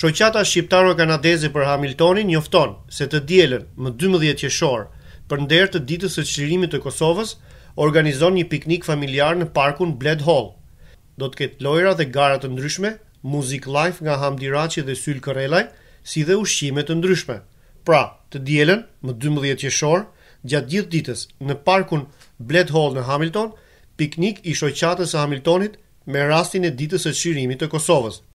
Shoqata shqiptaro-kanadeze për Hamiltonin njofton se të dielën, më 12 qershor, për nder të ditës së çlirimit të Kosovës, organizon një piknik familjar në parkun Bled Hall. Do të ketë lojra dhe gara të ndryshme, muzik live nga Hamdi Raçi dhe Syl kërelaj, si dhe ushqime të ndryshme. Pra, të dielën, më 12 qershor, gjatë gjithë ditës në parkun Bled Hall në Hamilton, piknik i shoqatës së Hamiltonit me rastin e ditës së çlirimit të Kosovës.